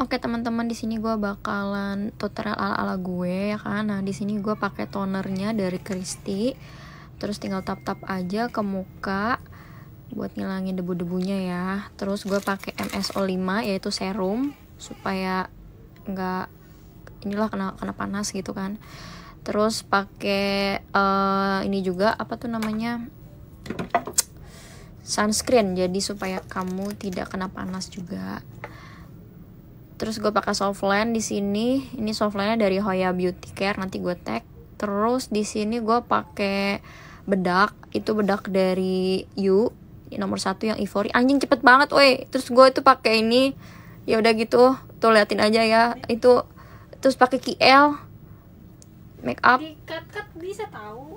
Oke teman-teman di sini gue bakalan tutorial ala-ala gue ya kan. Nah di sini gue pakai tonernya dari Christie. Terus tinggal tap-tap aja ke muka buat ngilangin debu-debunya ya. Terus gue pakai MSO5 yaitu serum supaya nggak inilah kena kena panas gitu kan. Terus pakai uh, ini juga apa tuh namanya sunscreen jadi supaya kamu tidak kena panas juga terus gue pakai softlens di sini ini softlensnya dari Hoya Beauty Care nanti gue tag terus di sini gue pakai bedak itu bedak dari You nomor satu yang Ivory anjing cepet banget woi terus gue itu pakai ini ya udah gitu tuh liatin aja ya itu terus pakai KL make up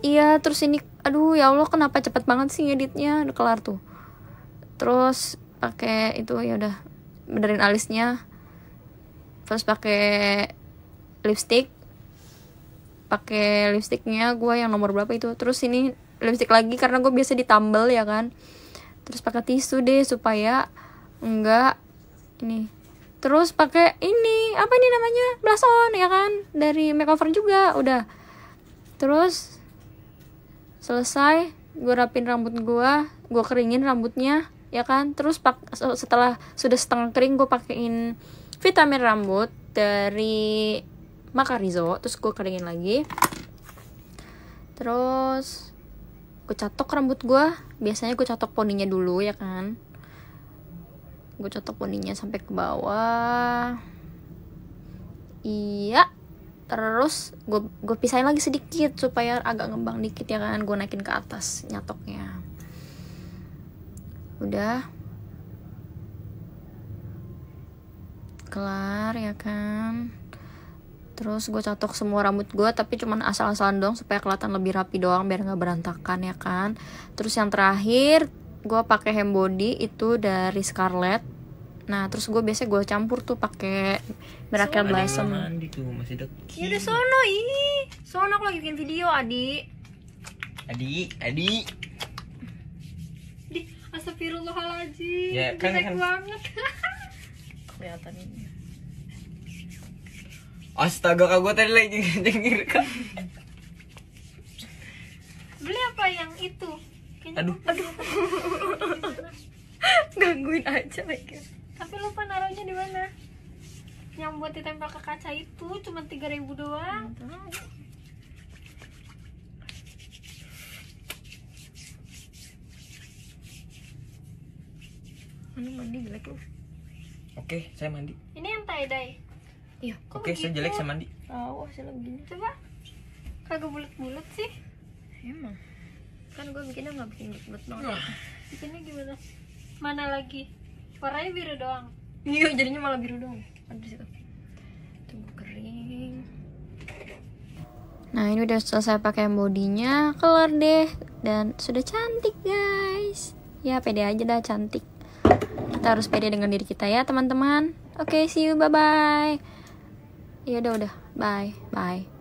iya terus ini aduh ya allah kenapa cepet banget sih editnya udah kelar tuh terus pakai itu ya udah benerin alisnya terus pakai lipstick pakai lipsticknya gue yang nomor berapa itu terus ini lipstick lagi karena gue biasa ditambal ya kan terus pakai tisu deh supaya enggak ini terus pakai ini apa ini namanya blush ya kan dari makeover juga udah terus selesai gue rapin rambut gue gue keringin rambutnya ya kan terus pak setelah sudah setengah kering gue pakein vitamin rambut dari Makarizo terus gue keringin lagi terus gue catok rambut gue biasanya gue catok poninya dulu ya kan gue catok poninya sampai ke bawah iya terus gue gue pisahin lagi sedikit supaya agak ngembang dikit ya kan gue naikin ke atas nyatoknya udah kelar ya kan terus gue catok semua rambut gue tapi cuman asal-asalan dong supaya kelihatan lebih rapi doang biar nggak berantakan ya kan terus yang terakhir gue pakai hem body itu dari Scarlett nah terus gue biasanya gue campur tuh pakai Miracle so, Blossom mandi tuh masih deki ya udah sono ih sono aku lagi bikin video adi adi adi di astagfirullahaladzim ya, kan, jelek kan. banget kelihatan ini astaga kagak tadi lagi kan. beli apa yang itu Kayaknya aduh aduh gangguin aja lagi tapi lupa naruhnya di mana yang buat ditempel ke kaca itu cuma 3000 doang Ini mandi jelek loh. Oke, okay, saya mandi. Ini yang tie dye. Iya. Oke, okay, saya jelek gitu saya mandi. Oh, hasilnya begini. Coba. Kagak bulat-bulat sih. Emang. Kan gue bikinnya nggak bikin bulat-bulat dong. Bikinnya gimana? Mana lagi? Warnanya biru doang. Iya, jadinya malah biru doang. Ada situ. Tunggu kering. Nah, ini udah selesai pakai bodinya, kelar deh dan sudah cantik, guys. Ya, pede aja dah cantik. Kita harus pede dengan diri kita ya, teman-teman. Oke, okay, see you. Bye-bye. Ya udah udah. Bye. Bye.